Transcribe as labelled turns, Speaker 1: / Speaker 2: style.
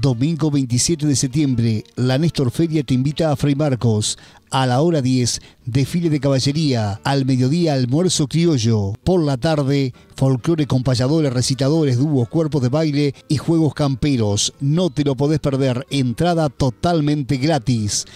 Speaker 1: Domingo 27 de septiembre, la Néstor Feria te invita a Fray Marcos. A la hora 10, desfile de caballería. Al mediodía, almuerzo criollo. Por la tarde, folclore con payadores, recitadores, dúos, cuerpos de baile y juegos camperos. No te lo podés perder. Entrada totalmente gratis.